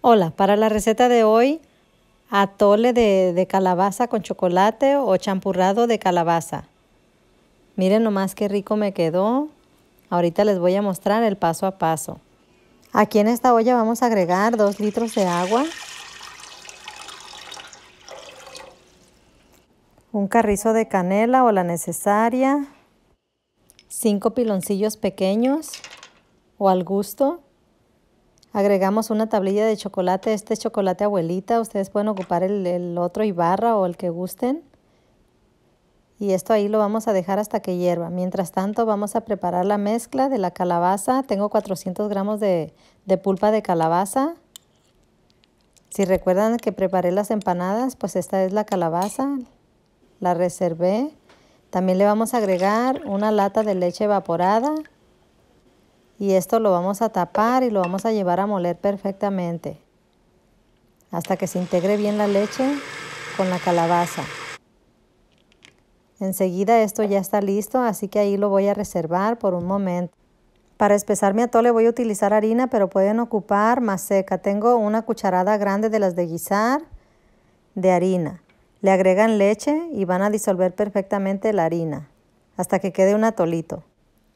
Hola, para la receta de hoy, atole de, de, calabaza con chocolate o champurrado de calabaza. Miren nomás qué rico me quedó. Ahorita les voy a mostrar el paso a paso. Aquí en esta olla vamos a agregar 2 litros de agua, un carrizo de canela o la necesaria, 5 piloncillos pequeños o al gusto, Agregamos una tablilla de chocolate. Este es chocolate abuelita. Ustedes pueden ocupar el, otro y barra o el que gusten. Y esto ahí lo vamos a dejar hasta que hierva. Mientras tanto vamos a preparar la mezcla de la calabaza. Tengo 400 gramos de pulpa de calabaza. Si recuerdan que preparé las empanadas, pues esta es la calabaza. La reservé. También le vamos a agregar una lata de leche evaporada. Y esto lo vamos a tapar y lo vamos a llevar a moler perfectamente hasta que se integre bien la leche con la calabaza. Enseguida esto ya está listo, así que ahí lo voy a reservar por un momento. Para espesar mi atole voy a utilizar harina, pero pueden ocupar más seca. Tengo una cucharada grande de las de guisar de harina. Le agregan leche y van a disolver perfectamente la harina hasta que quede un atolito.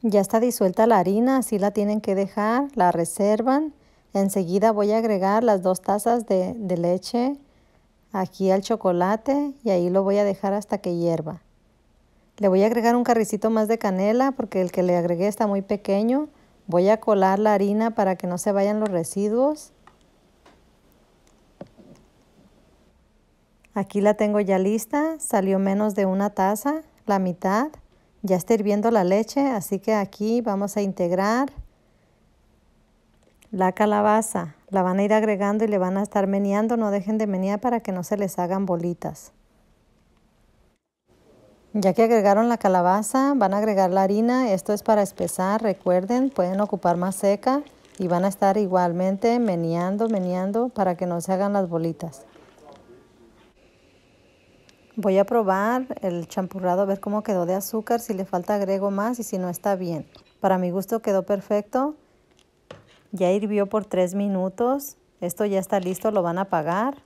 Ya está disuelta la harina, así la tienen que dejar, la reservan. Enseguida voy a agregar las dos tazas de, leche aquí al chocolate y ahí lo voy a dejar hasta que hierva. Le voy a agregar un carricito más de canela porque el que le agregué está muy pequeño. Voy a colar la harina para que no se vayan los residuos. Aquí la tengo ya lista, salió menos de una taza, la mitad. Ya está hirviendo la leche, así que aquí vamos a integrar la calabaza. La van a ir agregando y le van a estar meneando. No dejen de menear para que no se les hagan bolitas. Ya que agregaron la calabaza, van a agregar la harina. Esto es para espesar, recuerden, pueden ocupar más seca y van a estar igualmente meneando, meneando para que no se hagan las bolitas. Voy a probar el champurrado a ver cómo quedó de azúcar, si le falta agrego más y si no está bien. Para mi gusto quedó perfecto. Ya hirvió por 3 minutos. Esto ya está listo, lo van a apagar.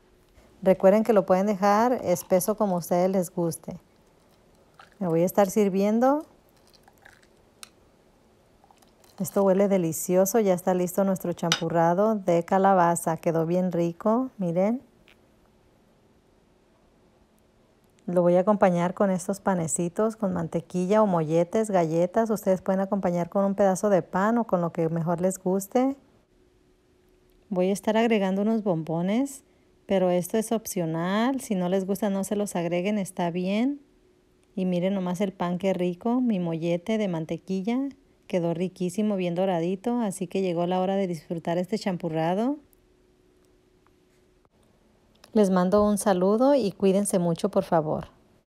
Recuerden que lo pueden dejar espeso como a ustedes les guste. Me voy a estar sirviendo. Esto huele delicioso, ya está listo nuestro champurrado de calabaza. Quedó bien rico, miren. Lo voy a acompañar con estos panecitos, con mantequilla o molletes, galletas. Ustedes pueden acompañar con un pedazo de pan o con lo que mejor les guste. Voy a estar agregando unos bombones, pero esto es opcional. Si no les gusta no se los agreguen, está bien. Y miren nomás el pan qué rico, mi mollete de mantequilla. Quedó riquísimo, bien doradito, así que llegó la hora de disfrutar este champurrado. Les mando un saludo y cuídense mucho, por favor.